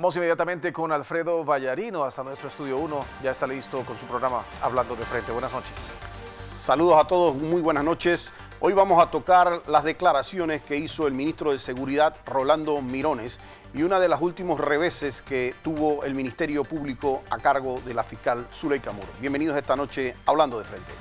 Vamos inmediatamente con Alfredo Vallarino hasta nuestro estudio 1. Ya está listo con su programa Hablando de Frente. Buenas noches. Saludos a todos, muy buenas noches. Hoy vamos a tocar las declaraciones que hizo el ministro de Seguridad, Rolando Mirones, y una de las últimos reveses que tuvo el Ministerio Público a cargo de la fiscal Zuleika Moro. Bienvenidos esta noche Hablando de Frente.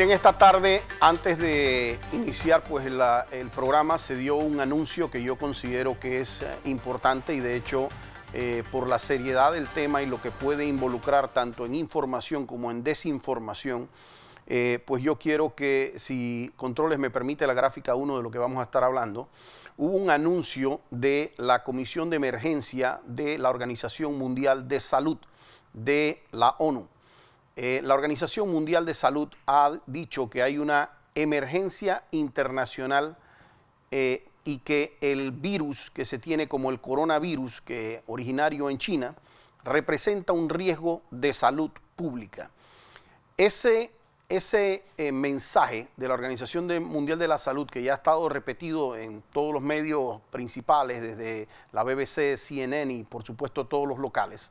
Miren, esta tarde, antes de iniciar pues, el programa, se dio un anuncio que yo considero que es eh, importante y de hecho, eh, por la seriedad del tema y lo que puede involucrar tanto en información como en desinformación, eh, pues yo quiero que, si Controles me permite la gráfica 1 de lo que vamos a estar hablando, hubo un anuncio de la Comisión de Emergencia de la Organización Mundial de Salud de la ONU. Eh, la Organización Mundial de Salud ha dicho que hay una emergencia internacional eh, y que el virus que se tiene como el coronavirus, que originario en China, representa un riesgo de salud pública. Ese, eh, mensaje de la Organización Mundial de la Salud, que ya ha estado repetido en todos los medios principales, desde la BBC, CNN y por supuesto todos los locales,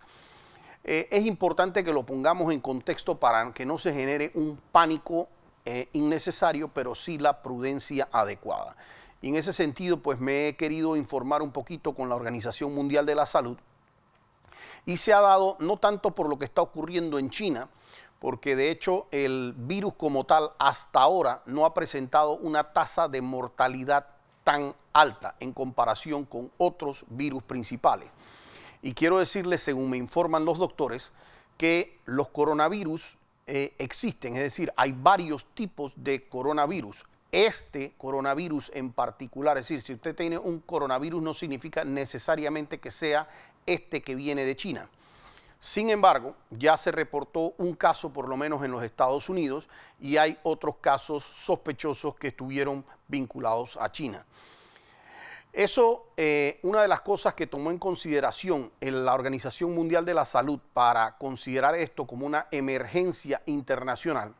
eh, es importante que lo pongamos en contexto para que no se genere un pánico eh, innecesario, pero sí la prudencia adecuada. Y en ese sentido, pues me he querido informar un poquito con la Organización Mundial de la Salud y se ha dado no tanto por lo que está ocurriendo en China, porque de hecho el virus como tal hasta ahora no ha presentado una tasa de mortalidad tan alta en comparación con otros virus principales. Y quiero decirles, según me informan los doctores, que los coronavirus eh, existen, es decir, hay varios tipos de coronavirus. Este coronavirus en particular, es decir, si usted tiene un coronavirus no significa necesariamente que sea este que viene de China. Sin embargo, ya se reportó un caso, por lo menos en los Estados Unidos, y hay otros casos sospechosos que estuvieron vinculados a China. Eso, eh, una de las cosas que tomó en consideración en la Organización Mundial de la Salud para considerar esto como una emergencia internacional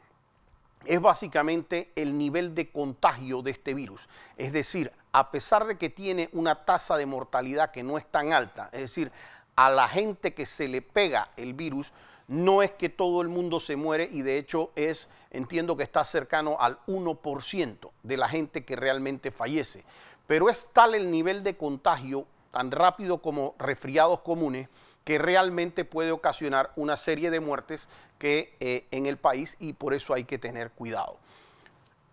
es básicamente el nivel de contagio de este virus. Es decir, a pesar de que tiene una tasa de mortalidad que no es tan alta, es decir, a la gente que se le pega el virus, no es que todo el mundo se muere y de hecho es, entiendo que está cercano al 1% de la gente que realmente fallece pero es tal el nivel de contagio, tan rápido como resfriados comunes, que realmente puede ocasionar una serie de muertes que eh, en el país y por eso hay que tener cuidado.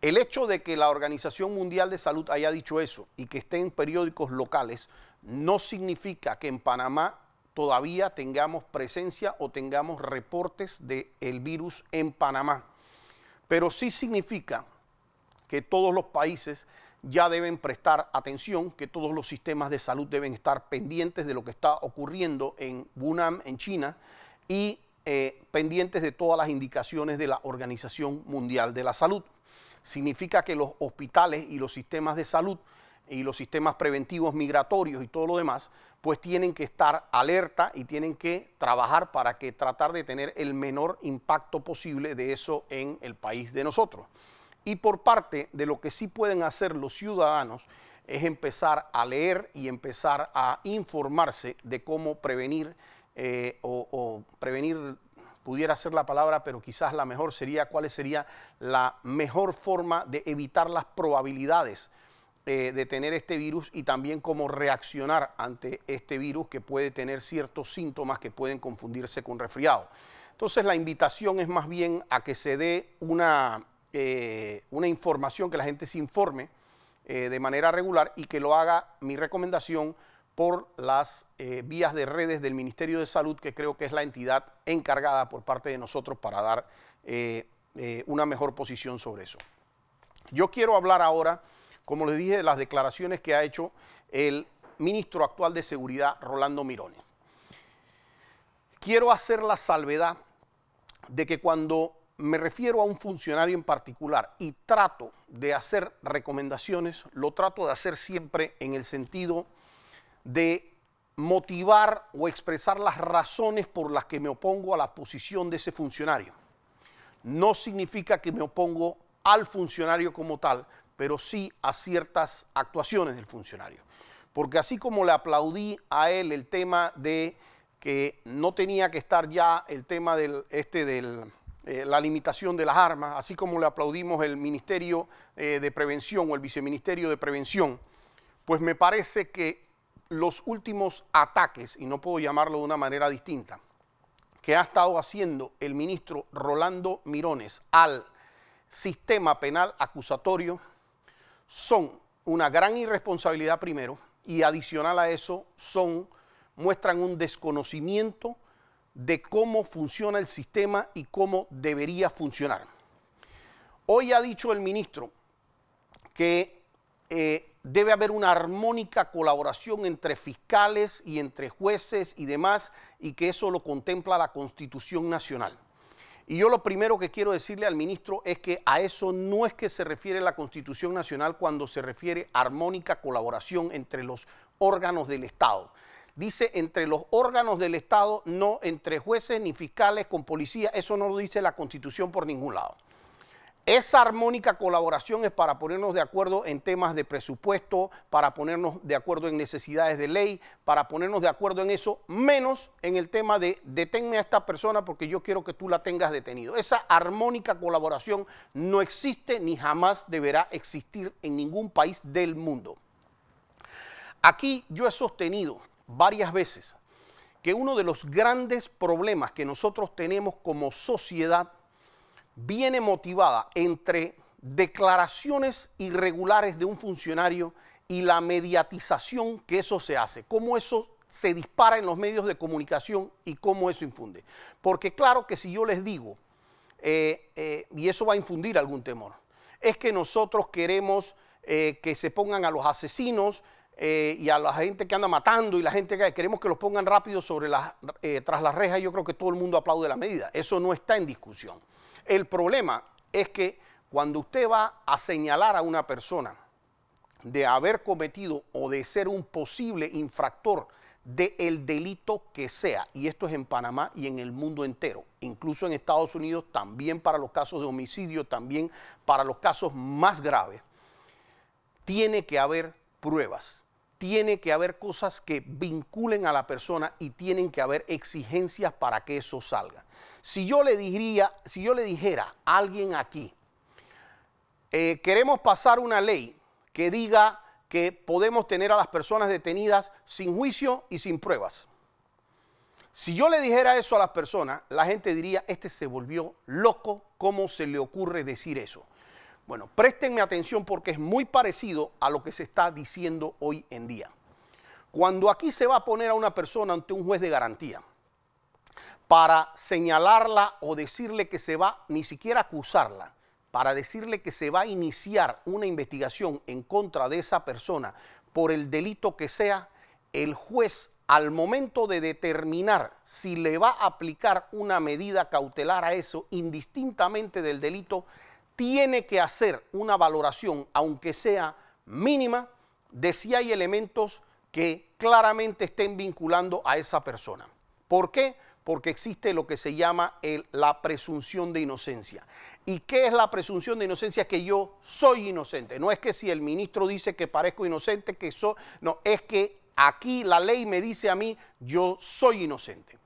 El hecho de que la Organización Mundial de Salud haya dicho eso y que esté en periódicos locales no significa que en Panamá todavía tengamos presencia o tengamos reportes del virus en Panamá. Pero sí significa que todos los países ya deben prestar atención, que todos los sistemas de salud deben estar pendientes de lo que está ocurriendo en Wuhan, en China, y eh, pendientes de todas las indicaciones de la Organización Mundial de la Salud. Significa que los hospitales y los sistemas de salud y los sistemas preventivos migratorios y todo lo demás, pues tienen que estar alerta y tienen que trabajar para que tratar de tener el menor impacto posible de eso en el país de nosotros. Y por parte de lo que sí pueden hacer los ciudadanos es empezar a leer y empezar a informarse de cómo prevenir eh, o, prevenir pudiera ser la palabra, pero quizás la mejor sería cuál sería la mejor forma de evitar las probabilidades eh, de tener este virus y también cómo reaccionar ante este virus que puede tener ciertos síntomas que pueden confundirse con resfriado. Entonces la invitación es más bien a que se dé una eh, una información, que la gente se informe eh, de manera regular y que lo haga mi recomendación por las eh, vías de redes del Ministerio de Salud, que creo que es la entidad encargada por parte de nosotros para dar una mejor posición sobre eso. Yo quiero hablar ahora, como les dije, de las declaraciones que ha hecho el ministro actual de Seguridad, Rolando Mirones. Quiero hacer la salvedad de que cuando me refiero a un funcionario en particular y trato de hacer recomendaciones, lo trato de hacer siempre en el sentido de motivar o expresar las razones por las que me opongo a la posición de ese funcionario. No significa que me opongo al funcionario como tal, pero sí a ciertas actuaciones del funcionario. Porque así como le aplaudí a él el tema de que no tenía que estar ya el tema del, este del, eh, la limitación de las armas, así como le aplaudimos el Ministerio eh, de Prevención o el Viceministerio de Prevención, pues me parece que los últimos ataques, y no puedo llamarlo de una manera distinta, que ha estado haciendo el ministro Rolando Mirones al sistema penal acusatorio son una gran irresponsabilidad primero y adicional a eso son muestran un desconocimiento de cómo funciona el sistema y cómo debería funcionar. Hoy ha dicho el ministro que eh, debe haber una armónica colaboración entre fiscales y entre jueces y demás, y que eso lo contempla la Constitución Nacional. Y yo lo primero que quiero decirle al ministro es que a eso no es que se refiere la Constitución Nacional cuando se refiere a armónica colaboración entre los órganos del Estado dice entre los órganos del Estado, no entre jueces ni fiscales con policía. Eso no lo dice la Constitución por ningún lado. Esa armónica colaboración es para ponernos de acuerdo en temas de presupuesto, para ponernos de acuerdo en necesidades de ley, para ponernos de acuerdo en eso, menos en el tema de deténme a esta persona porque yo quiero que tú la tengas detenido. Esa armónica colaboración no existe ni jamás deberá existir en ningún país del mundo. Aquí yo he sostenido varias veces que uno de los grandes problemas que nosotros tenemos como sociedad viene motivada entre declaraciones irregulares de un funcionario y la mediatización que eso se hace, cómo eso se dispara en los medios de comunicación y cómo eso infunde. Porque claro que si yo les digo, eh, eh, y eso va a infundir algún temor, es que nosotros queremos eh, que se pongan a los asesinos eh, y a la gente que anda matando y la gente que queremos que los pongan rápido sobre las, eh, tras las rejas, yo creo que todo el mundo aplaude la medida. Eso no está en discusión. El problema es que cuando usted va a señalar a una persona de haber cometido o de ser un posible infractor del el delito que sea, y esto es en Panamá y en el mundo entero, incluso en Estados Unidos, también para los casos de homicidio, también para los casos más graves, tiene que haber pruebas tiene que haber cosas que vinculen a la persona y tienen que haber exigencias para que eso salga. Si yo le si yo le dijera a alguien aquí, eh, queremos pasar una ley que diga que podemos tener a las personas detenidas sin juicio y sin pruebas. Si yo le dijera eso a las personas, la gente diría, este se volvió loco, ¿cómo se le ocurre decir eso? Bueno, préstenme atención porque es muy parecido a lo que se está diciendo hoy en día. Cuando aquí se va a poner a una persona ante un juez de garantía para señalarla o decirle que se va, ni siquiera acusarla, para decirle que se va a iniciar una investigación en contra de esa persona por el delito que sea, el juez al momento de determinar si le va a aplicar una medida cautelar a eso, indistintamente del delito, tiene que hacer una valoración, aunque sea mínima, de si hay elementos que claramente estén vinculando a esa persona. ¿Por qué? Porque existe lo que se llama la presunción de inocencia. ¿Y qué es la presunción de inocencia? Que yo soy inocente. No es que si el ministro dice que parezco inocente, que soy... No, es que aquí la ley me dice a mí, yo soy inocente.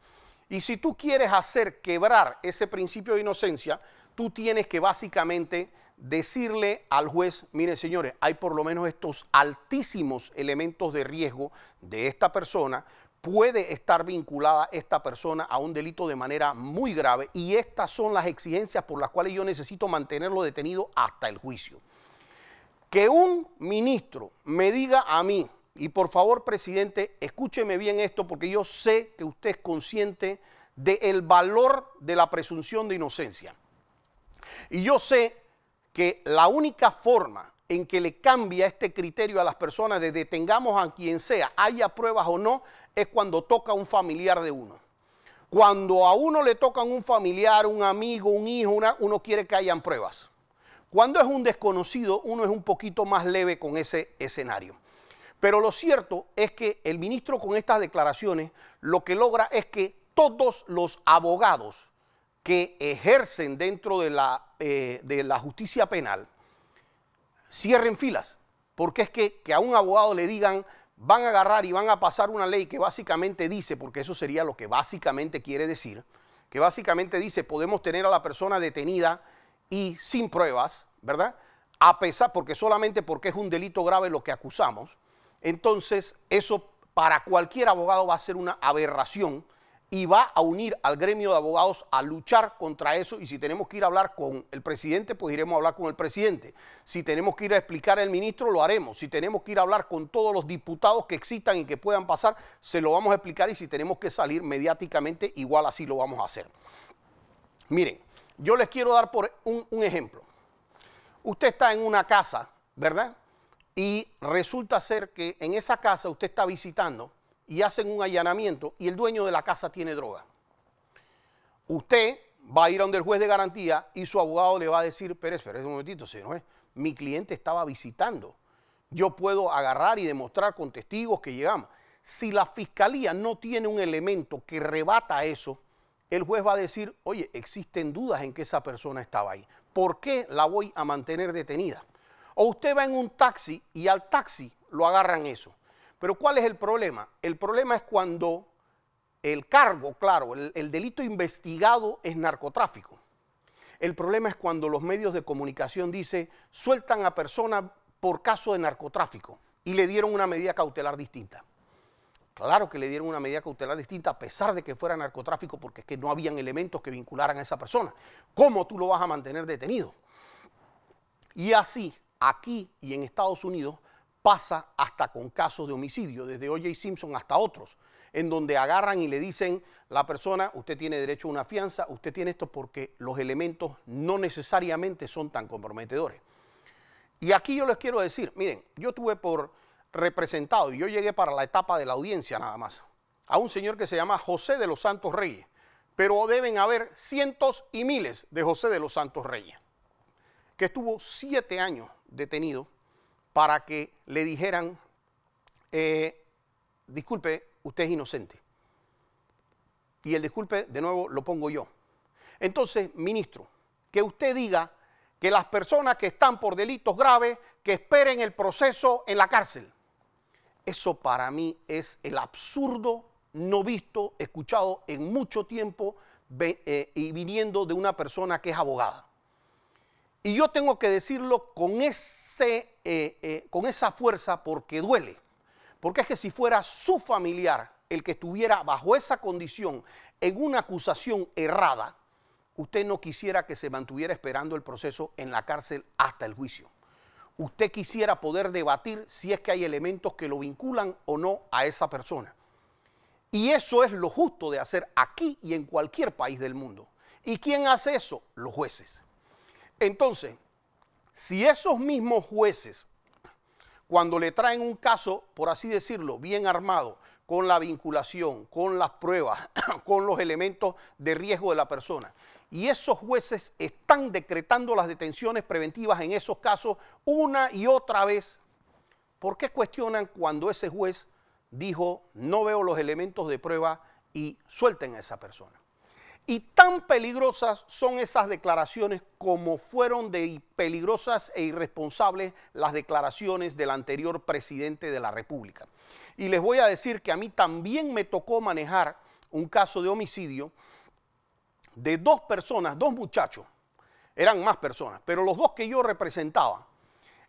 Y si tú quieres hacer quebrar ese principio de inocencia, tú tienes que básicamente decirle al juez, mire señores, hay por lo menos estos altísimos elementos de riesgo de esta persona, puede estar vinculada esta persona a un delito de manera muy grave y estas son las exigencias por las cuales yo necesito mantenerlo detenido hasta el juicio. Que un ministro me diga a mí, y por favor presidente, escúcheme bien esto porque yo sé que usted es consciente del valor de la presunción de inocencia. Y yo sé que la única forma en que le cambia este criterio a las personas de detengamos a quien sea, haya pruebas o no, es cuando toca a un familiar de uno. Cuando a uno le tocan un familiar, un amigo, un hijo, uno quiere que hayan pruebas. Cuando es un desconocido, uno es un poquito más leve con ese escenario. Pero lo cierto es que el ministro con estas declaraciones lo que logra es que todos los abogados que ejercen dentro de la, eh, de la justicia penal cierren filas, porque es que, a un abogado le digan van a agarrar y van a pasar una ley que básicamente dice, porque eso sería lo que básicamente quiere decir, que básicamente dice podemos tener a la persona detenida y sin pruebas, ¿verdad? A pesar, porque solamente porque es un delito grave lo que acusamos, entonces eso para cualquier abogado va a ser una aberración y va a unir al gremio de abogados a luchar contra eso y si tenemos que ir a hablar con el presidente, pues iremos a hablar con el presidente. Si tenemos que ir a explicar al ministro, lo haremos. Si tenemos que ir a hablar con todos los diputados que existan y que puedan pasar, se lo vamos a explicar y si tenemos que salir mediáticamente, igual así lo vamos a hacer. Miren, yo les quiero dar por un, un ejemplo. Usted está en una casa, ¿verdad? Y resulta ser que en esa casa usted está visitando y hacen un allanamiento y el dueño de la casa tiene droga. Usted va a ir a donde el juez de garantía y su abogado le va a decir, Pérez, espere un momentito, señor, juez, mi cliente estaba visitando. Yo puedo agarrar y demostrar con testigos que llegamos. Si la fiscalía no tiene un elemento que rebata eso, el juez va a decir, oye, existen dudas en que esa persona estaba ahí. ¿Por qué la voy a mantener detenida? O usted va en un taxi y al taxi lo agarran eso. Pero ¿cuál es el problema? El problema es cuando el cargo, claro, el, delito investigado es narcotráfico. El problema es cuando los medios de comunicación dicen, sueltan a persona por caso de narcotráfico y le dieron una medida cautelar distinta. Claro que le dieron una medida cautelar distinta a pesar de que fuera narcotráfico porque es que no habían elementos que vincularan a esa persona. ¿Cómo tú lo vas a mantener detenido? Y así, aquí y en Estados Unidos, pasa hasta con casos de homicidio, desde O.J. Simpson hasta otros, en donde agarran y le dicen la persona, usted tiene derecho a una fianza, usted tiene esto porque los elementos no necesariamente son tan comprometedores. Y aquí yo les quiero decir, miren, yo tuve por representado, y yo llegué para la etapa de la audiencia nada más, a un señor que se llama José de los Santos Reyes, pero deben haber cientos y miles de José de los Santos Reyes, que estuvo siete años detenido para que le dijeran, eh, disculpe, usted es inocente. Y el disculpe, de nuevo, lo pongo yo. Entonces, ministro, que usted diga que las personas que están por delitos graves, que esperen el proceso en la cárcel. Eso para mí es el absurdo no visto, escuchado en mucho tiempo eh, y viniendo de una persona que es abogada. Y yo tengo que decirlo con esa eh, eh, con esa fuerza porque duele. Porque es que si fuera su familiar el que estuviera bajo esa condición en una acusación errada, usted no quisiera que se mantuviera esperando el proceso en la cárcel hasta el juicio. Usted quisiera poder debatir si es que hay elementos que lo vinculan o no a esa persona. Y eso es lo justo de hacer aquí y en cualquier país del mundo. ¿Y quién hace eso? Los jueces. Entonces, si esos mismos jueces, cuando le traen un caso, por así decirlo, bien armado, con la vinculación, con las pruebas, con los elementos de riesgo de la persona, y esos jueces están decretando las detenciones preventivas en esos casos una y otra vez, ¿por qué cuestionan cuando ese juez dijo no veo los elementos de prueba y suelten a esa persona? Y tan peligrosas son esas declaraciones como fueron de peligrosas e irresponsables las declaraciones del anterior presidente de la República. Y les voy a decir que a mí también me tocó manejar un caso de homicidio de dos personas, dos muchachos, eran más personas, pero los dos que yo representaba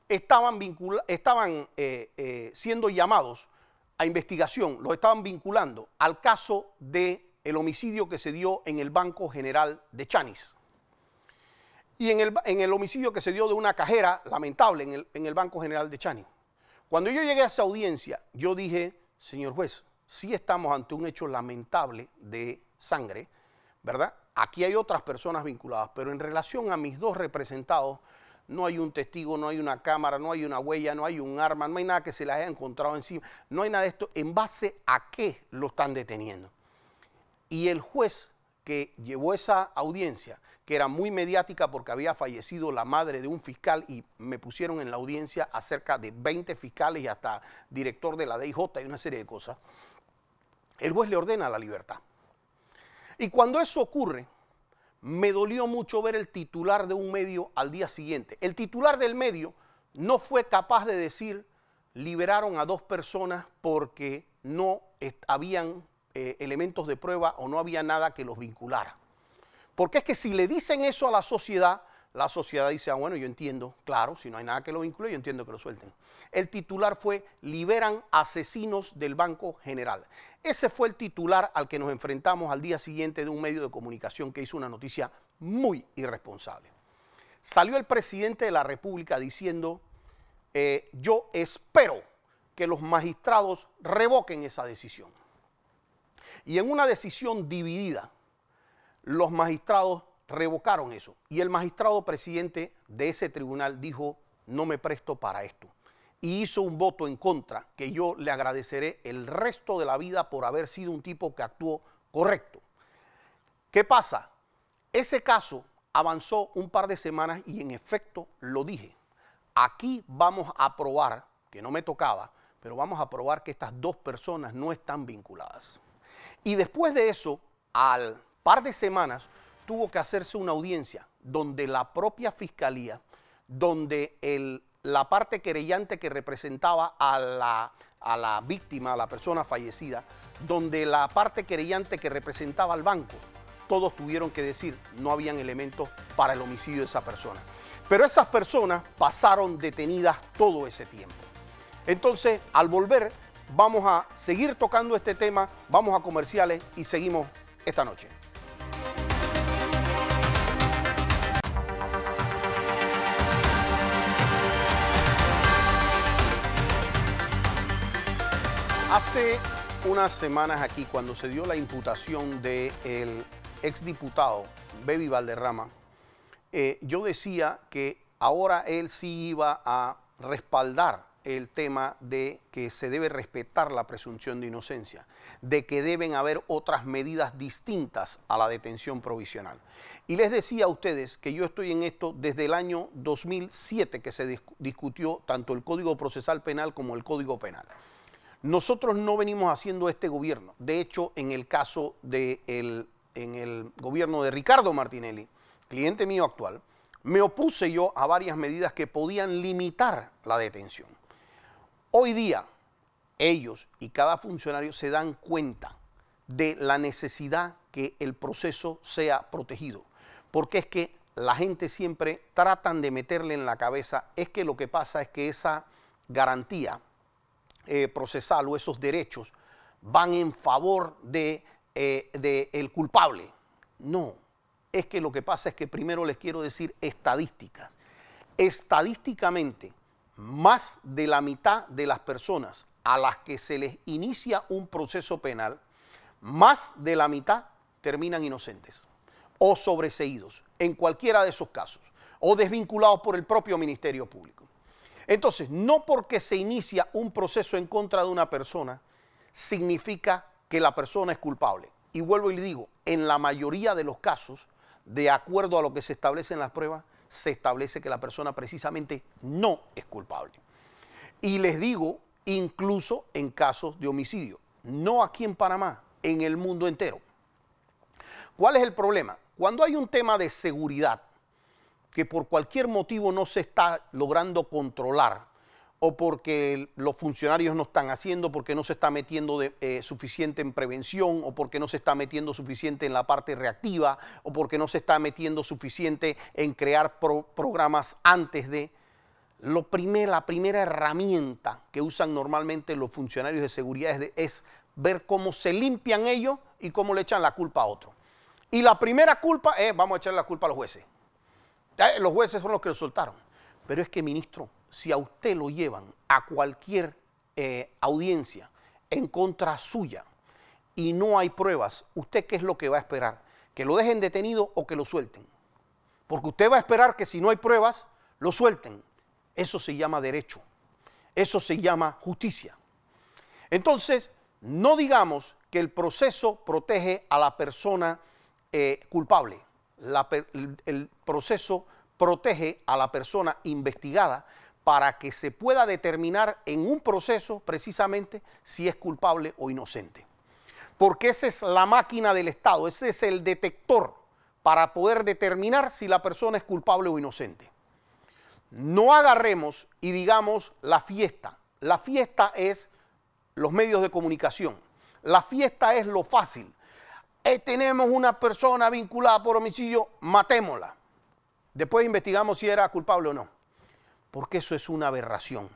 estaban, eh, eh, siendo llamados a investigación, los estaban vinculando al caso de el homicidio que se dio en el Banco General de Chanis. Y en el, homicidio que se dio de una cajera lamentable en el, en el Banco General de Chanis. Cuando yo llegué a esa audiencia, yo dije, señor juez, si estamos ante un hecho lamentable de sangre, ¿verdad? Aquí hay otras personas vinculadas, pero en relación a mis dos representados, no hay un testigo, no hay una cámara, no hay una huella, no hay un arma, no hay nada que se les haya encontrado encima, no hay nada de esto. ¿En base a qué lo están deteniendo? Y el juez que llevó esa audiencia, que era muy mediática porque había fallecido la madre de un fiscal y me pusieron en la audiencia a cerca de 20 fiscales y hasta director de la DIJ y una serie de cosas, el juez le ordena la libertad. Y cuando eso ocurre, me dolió mucho ver el titular de un medio al día siguiente. El titular del medio no fue capaz de decir liberaron a dos personas porque no habían eh, elementos de prueba o no había nada que los vinculara. Porque es que si le dicen eso a la sociedad, la sociedad dice, ah, bueno, yo entiendo, claro, si no hay nada que lo vincule, yo entiendo que lo suelten. El titular fue, liberan asesinos del Banco General. Ese fue el titular al que nos enfrentamos al día siguiente de un medio de comunicación que hizo una noticia muy irresponsable. Salió el presidente de la República diciendo, eh, yo espero que los magistrados revoquen esa decisión. Y en una decisión dividida, los magistrados revocaron eso. Y el magistrado presidente de ese tribunal dijo, no me presto para esto. Y hizo un voto en contra, que yo le agradeceré el resto de la vida por haber sido un tipo que actuó correcto. ¿Qué pasa? Ese caso avanzó un par de semanas y en efecto lo dije. Aquí vamos a probar, que no me tocaba, pero vamos a probar que estas dos personas no están vinculadas. Y después de eso, al par de semanas, tuvo que hacerse una audiencia donde la propia fiscalía, donde la parte querellante que representaba a la, a la víctima, a la persona fallecida, donde la parte querellante que representaba al banco, todos tuvieron que decir no habían elementos para el homicidio de esa persona. Pero esas personas pasaron detenidas todo ese tiempo. Entonces, al volver, Vamos a seguir tocando este tema, vamos a comerciales y seguimos esta noche. Hace unas semanas aquí, cuando se dio la imputación del exdiputado Bebi Valderrama, eh, yo decía que ahora él sí iba a respaldar el tema de que se debe respetar la presunción de inocencia, de que deben haber otras medidas distintas a la detención provisional. Y les decía a ustedes que yo estoy en esto desde el año 2007 que se discutió tanto el Código Procesal Penal como el Código Penal. Nosotros no venimos haciendo este gobierno. De hecho, en el caso de en el gobierno de Ricardo Martinelli, cliente mío actual, me opuse yo a varias medidas que podían limitar la detención Hoy día, ellos y cada funcionario se dan cuenta de la necesidad que el proceso sea protegido, porque es que la gente siempre tratan de meterle en la cabeza, es que lo que pasa es que esa garantía eh, procesal o esos derechos van en favor del eh, de el culpable. No, es que lo que pasa es que primero les quiero decir estadísticas. Estadísticamente, más de la mitad de las personas a las que se les inicia un proceso penal, más de la mitad terminan inocentes o sobreseídos en cualquiera de esos casos o desvinculados por el propio Ministerio Público. Entonces, no porque se inicia un proceso en contra de una persona, significa que la persona es culpable. Y vuelvo y le digo, en la mayoría de los casos, de acuerdo a lo que se establece en las pruebas, se establece que la persona precisamente no es culpable. Y les digo, incluso en casos de homicidio, no aquí en Panamá, en el mundo entero. ¿Cuál es el problema? Cuando hay un tema de seguridad que por cualquier motivo no se está logrando controlar o porque los funcionarios no están haciendo, porque no se está metiendo eh, suficiente en prevención, o porque no se está metiendo suficiente en la parte reactiva, o porque no se está metiendo suficiente en crear programas antes de... Lo primer, la primera herramienta que usan normalmente los funcionarios de seguridad es, ver cómo se limpian ellos y cómo le echan la culpa a otro. Y la primera culpa es, vamos a echar la culpa a los jueces. los jueces son los que lo soltaron. Pero es que, ministro, si a usted lo llevan a cualquier eh, audiencia en contra suya y no hay pruebas, ¿usted qué es lo que va a esperar? ¿Que lo dejen detenido o que lo suelten? Porque usted va a esperar que si no hay pruebas, lo suelten. Eso se llama derecho. Eso se llama justicia. Entonces, no digamos que el proceso protege a la persona eh, culpable. el proceso protege a la persona investigada para que se pueda determinar en un proceso precisamente si es culpable o inocente. Porque esa es la máquina del Estado, ese es el detector para poder determinar si la persona es culpable o inocente. No agarremos y digamos la fiesta. La fiesta es los medios de comunicación. La fiesta es lo fácil. Eh, tenemos una persona vinculada por homicidio, matémosla. Después investigamos si era culpable o no porque eso es una aberración.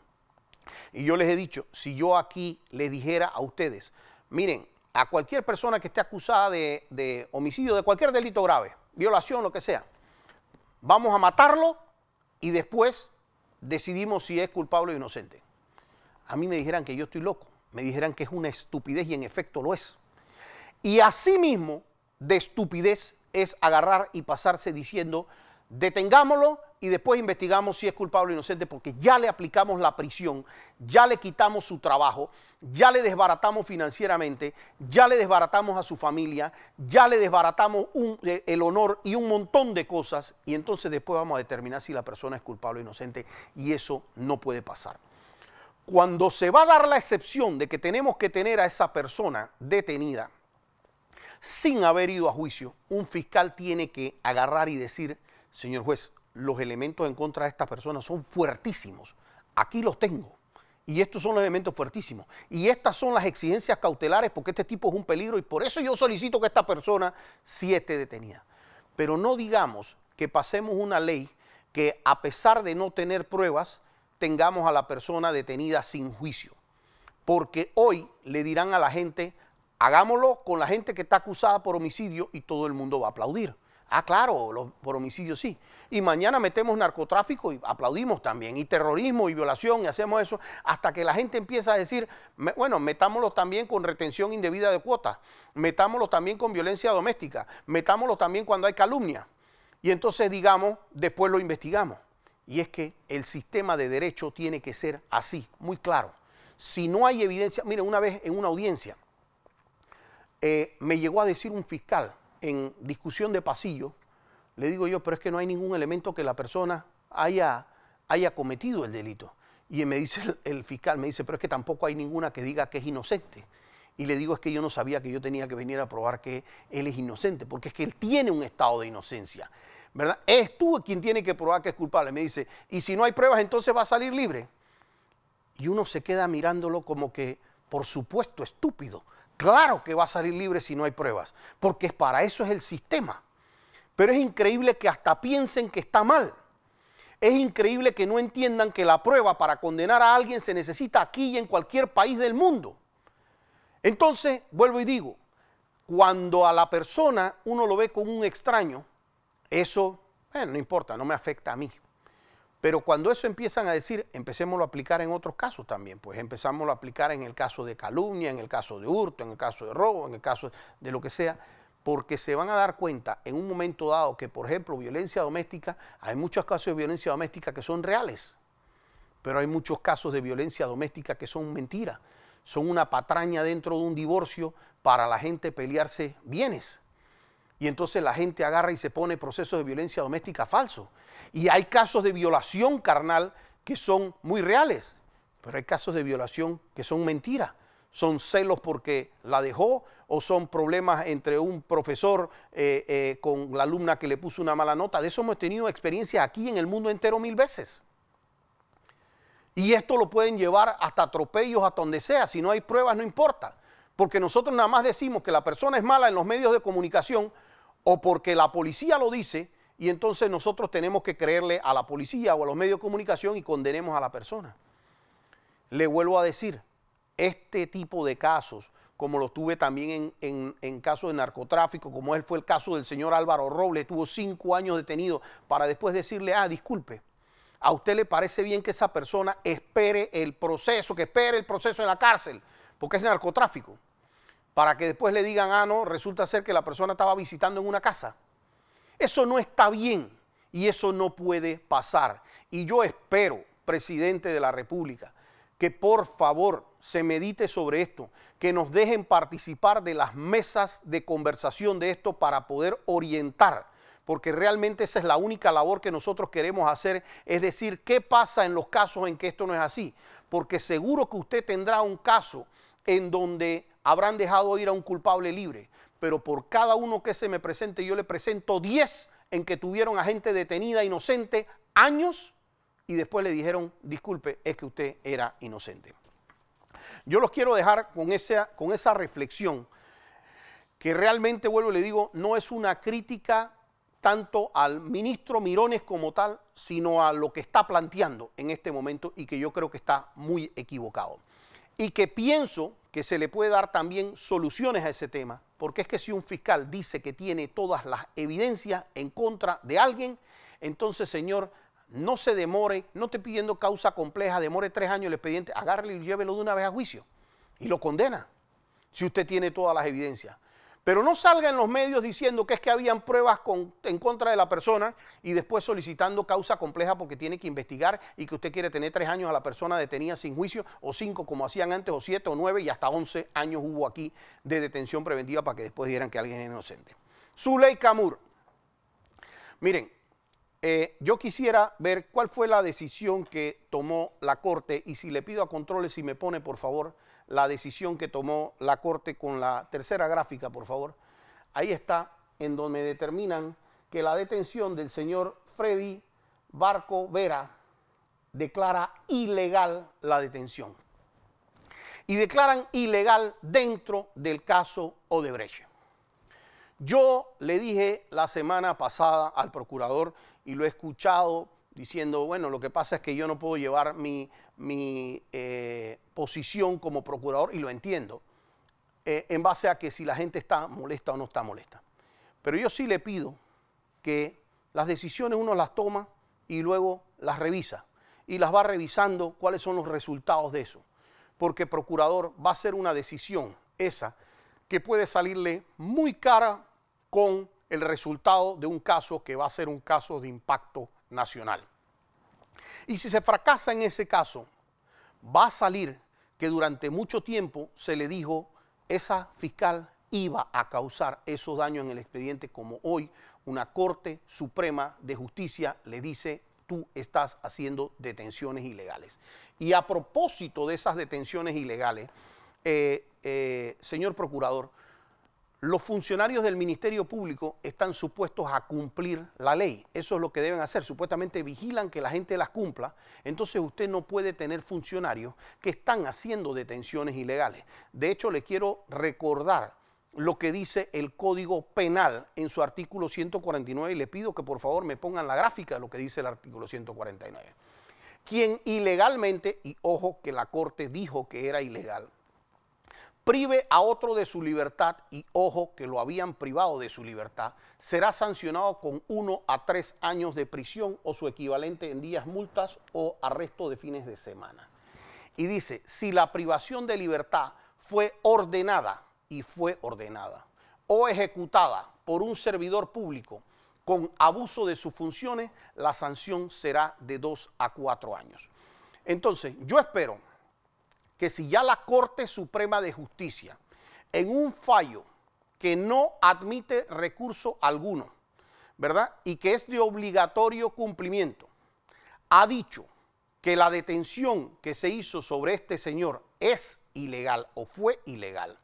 Y yo les he dicho, si yo aquí le dijera a ustedes, miren, a cualquier persona que esté acusada de, homicidio, de cualquier delito grave, violación, lo que sea, vamos a matarlo y después decidimos si es culpable o inocente. A mí me dijeran que yo estoy loco, me dijeran que es una estupidez y en efecto lo es. Y asimismo, de estupidez es agarrar y pasarse diciendo, detengámoslo y después investigamos si es culpable o inocente porque ya le aplicamos la prisión, ya le quitamos su trabajo, ya le desbaratamos financieramente, ya le desbaratamos a su familia, ya le desbaratamos eh, el honor y un montón de cosas y entonces después vamos a determinar si la persona es culpable o inocente y eso no puede pasar. Cuando se va a dar la excepción de que tenemos que tener a esa persona detenida sin haber ido a juicio, un fiscal tiene que agarrar y decir, señor juez, los elementos en contra de esta persona son fuertísimos. Aquí los tengo. Y estos son los elementos fuertísimos. Y estas son las exigencias cautelares porque este tipo es un peligro y por eso yo solicito que esta persona sí esté detenida. Pero no digamos que pasemos una ley que a pesar de no tener pruebas, tengamos a la persona detenida sin juicio. Porque hoy le dirán a la gente, hagámoslo con la gente que está acusada por homicidio y todo el mundo va a aplaudir. Ah, claro, por homicidio sí. Y mañana metemos narcotráfico y aplaudimos también. Y terrorismo y violación y hacemos eso hasta que la gente empieza a decir, bueno, metámoslo también con retención indebida de cuotas. Metámoslo también con violencia doméstica. Metámoslo también cuando hay calumnia. Y entonces digamos, después lo investigamos. Y es que el sistema de derecho tiene que ser así, muy claro. Si no hay evidencia, miren, una vez en una audiencia eh, me llegó a decir un fiscal, en discusión de pasillo, le digo yo, pero es que no hay ningún elemento que la persona haya, haya cometido el delito. Y me dice el, fiscal, me dice, pero es que tampoco hay ninguna que diga que es inocente. Y le digo, es que yo no sabía que yo tenía que venir a probar que él es inocente, porque es que él tiene un estado de inocencia. ¿Verdad? Es tú quien tiene que probar que es culpable. Me dice, y si no hay pruebas, entonces va a salir libre. Y uno se queda mirándolo como que, por supuesto, estúpido. Claro que va a salir libre si no hay pruebas, porque para eso es el sistema. Pero es increíble que hasta piensen que está mal. Es increíble que no entiendan que la prueba para condenar a alguien se necesita aquí y en cualquier país del mundo. Entonces, vuelvo y digo, cuando a la persona uno lo ve con un extraño, eso, no importa, no me afecta a mí. Pero cuando eso empiezan a decir, empecémoslo a aplicar en otros casos también, pues empezamos a aplicar en el caso de calumnia, en el caso de hurto, en el caso de robo, en el caso de lo que sea, porque se van a dar cuenta en un momento dado que, por ejemplo, violencia doméstica, hay muchos casos de violencia doméstica que son reales, pero hay muchos casos de violencia doméstica que son mentiras, son una patraña dentro de un divorcio para la gente pelearse bienes. Y entonces la gente agarra y se pone procesos de violencia doméstica falsos y hay casos de violación carnal que son muy reales, pero hay casos de violación que son mentiras. Son celos porque la dejó o son problemas entre un profesor eh, eh, con la alumna que le puso una mala nota. De eso hemos tenido experiencia aquí en el mundo entero mil veces. Y esto lo pueden llevar hasta atropellos, hasta donde sea. Si no hay pruebas, no importa. Porque nosotros nada más decimos que la persona es mala en los medios de comunicación o porque la policía lo dice y entonces nosotros tenemos que creerle a la policía o a los medios de comunicación y condenemos a la persona. Le vuelvo a decir, este tipo de casos, como lo tuve también en, casos de narcotráfico, como él fue el caso del señor Álvaro Robles, tuvo cinco años detenido para después decirle, ah, disculpe, a usted le parece bien que esa persona espere el proceso, que espere el proceso en la cárcel, porque es narcotráfico, para que después le digan, ah, no, resulta ser que la persona estaba visitando en una casa eso no está bien y eso no puede pasar. Y yo espero, presidente de la República, que por favor se medite sobre esto, que nos dejen participar de las mesas de conversación de esto para poder orientar, porque realmente esa es la única labor que nosotros queremos hacer, es decir, qué pasa en los casos en que esto no es así, porque seguro que usted tendrá un caso en donde habrán dejado ir a un culpable libre, pero por cada uno que se me presente, yo le presento 10 en que tuvieron a gente detenida inocente años y después le dijeron, disculpe, es que usted era inocente. Yo los quiero dejar con esa, con esa reflexión, que realmente, vuelvo y le digo, no es una crítica tanto al ministro Mirones como tal, sino a lo que está planteando en este momento y que yo creo que está muy equivocado. Y que pienso que se le puede dar también soluciones a ese tema, porque es que si un fiscal dice que tiene todas las evidencias en contra de alguien, entonces, señor, no se demore, no te pidiendo causa compleja, demore tres años el expediente, agarre y llévelo de una vez a juicio y lo condena, si usted tiene todas las evidencias. Pero no salga en los medios diciendo que es que habían pruebas en contra de la persona y después solicitando causa compleja porque tiene que investigar y que usted quiere tener tres años a la persona detenida sin juicio o cinco como hacían antes o siete o nueve y hasta once años hubo aquí de detención preventiva para que después dieran que alguien es inocente. ley Camur. Miren, eh, yo quisiera ver cuál fue la decisión que tomó la Corte y si le pido a controles si me pone por favor la decisión que tomó la Corte con la tercera gráfica, por favor. Ahí está, en donde determinan que la detención del señor Freddy Barco Vera declara ilegal la detención. Y declaran ilegal dentro del caso Odebrecht. Yo le dije la semana pasada al procurador y lo he escuchado diciendo, bueno, lo que pasa es que yo no puedo llevar mi mi eh, posición como procurador, y lo entiendo, eh, en base a que si la gente está molesta o no está molesta. Pero yo sí le pido que las decisiones uno las toma y luego las revisa y las va revisando cuáles son los resultados de eso. Porque procurador va a ser una decisión esa que puede salirle muy cara con el resultado de un caso que va a ser un caso de impacto nacional. Y si se fracasa en ese caso, va a salir que durante mucho tiempo se le dijo, esa fiscal iba a causar esos daños en el expediente como hoy una Corte Suprema de Justicia le dice, tú estás haciendo detenciones ilegales. Y a propósito de esas detenciones ilegales, eh, eh, señor procurador, los funcionarios del Ministerio Público están supuestos a cumplir la ley. Eso es lo que deben hacer. Supuestamente vigilan que la gente las cumpla. Entonces usted no puede tener funcionarios que están haciendo detenciones ilegales. De hecho, le quiero recordar lo que dice el Código Penal en su artículo 149 y le pido que por favor me pongan la gráfica de lo que dice el artículo 149. Quien ilegalmente, y ojo que la Corte dijo que era ilegal, prive a otro de su libertad, y ojo que lo habían privado de su libertad, será sancionado con uno a tres años de prisión o su equivalente en días multas o arresto de fines de semana. Y dice, si la privación de libertad fue ordenada, y fue ordenada, o ejecutada por un servidor público con abuso de sus funciones, la sanción será de dos a cuatro años. Entonces, yo espero que si ya la Corte Suprema de Justicia, en un fallo que no admite recurso alguno, ¿verdad? Y que es de obligatorio cumplimiento, ha dicho que la detención que se hizo sobre este señor es ilegal o fue ilegal.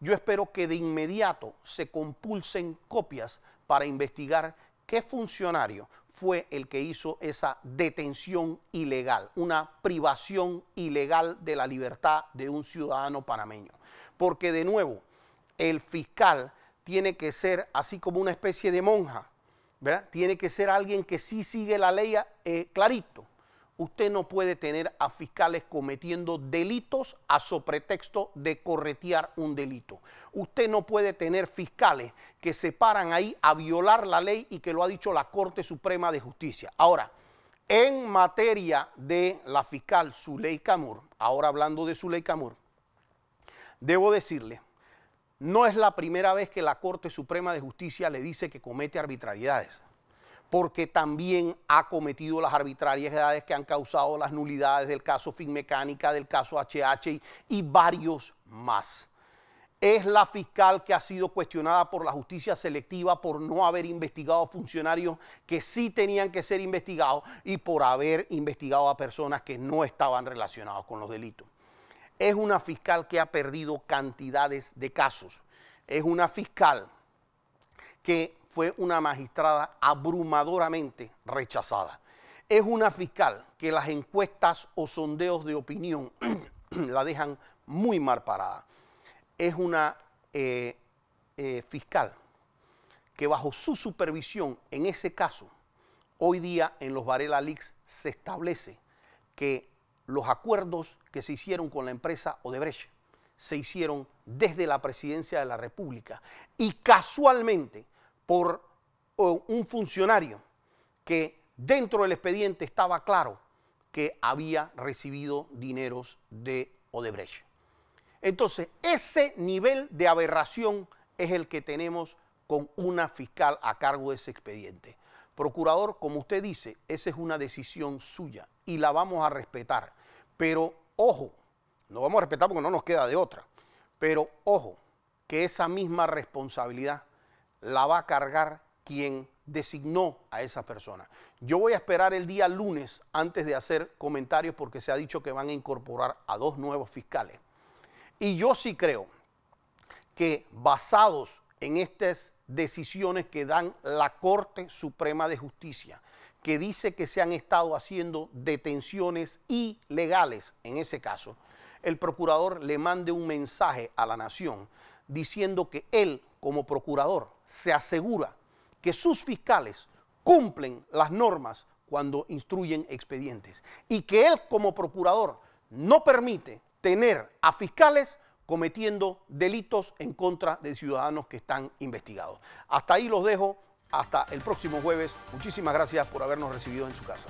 Yo espero que de inmediato se compulsen copias para investigar qué funcionario fue el que hizo esa detención ilegal, una privación ilegal de la libertad de un ciudadano panameño. Porque de nuevo, el fiscal tiene que ser así como una especie de monja, ¿verdad? Tiene que ser alguien que sí sigue la ley eh, clarito usted no puede tener a fiscales cometiendo delitos a su pretexto de corretear un delito. Usted no puede tener fiscales que se paran ahí a violar la ley y que lo ha dicho la Corte Suprema de Justicia. Ahora, en materia de la fiscal ley Camur, ahora hablando de ley Camur, debo decirle, no es la primera vez que la Corte Suprema de Justicia le dice que comete arbitrariedades porque también ha cometido las arbitrarias edades que han causado las nulidades del caso Finmecánica, del caso HH y varios más. Es la fiscal que ha sido cuestionada por la justicia selectiva por no haber investigado a funcionarios que sí tenían que ser investigados y por haber investigado a personas que no estaban relacionadas con los delitos. Es una fiscal que ha perdido cantidades de casos. Es una fiscal que fue una magistrada abrumadoramente rechazada. Es una fiscal que las encuestas o sondeos de opinión la dejan muy mal parada. Es una eh, eh, fiscal que bajo su supervisión, en ese caso, hoy día en los Varela Leaks se establece que los acuerdos que se hicieron con la empresa Odebrecht se hicieron desde la presidencia de la República y casualmente por un funcionario que dentro del expediente estaba claro que había recibido dineros de Odebrecht. Entonces, ese nivel de aberración es el que tenemos con una fiscal a cargo de ese expediente. Procurador, como usted dice, esa es una decisión suya y la vamos a respetar. Pero ojo, no vamos a respetar porque no nos queda de otra. Pero ojo, que esa misma responsabilidad la va a cargar quien designó a esa persona. Yo voy a esperar el día lunes antes de hacer comentarios porque se ha dicho que van a incorporar a dos nuevos fiscales. Y yo sí creo que basados en estas decisiones que dan la Corte Suprema de Justicia, que dice que se han estado haciendo detenciones ilegales en ese caso, el procurador le mande un mensaje a la nación diciendo que él como procurador, se asegura que sus fiscales cumplen las normas cuando instruyen expedientes y que él como procurador no permite tener a fiscales cometiendo delitos en contra de ciudadanos que están investigados. Hasta ahí los dejo, hasta el próximo jueves. Muchísimas gracias por habernos recibido en su casa.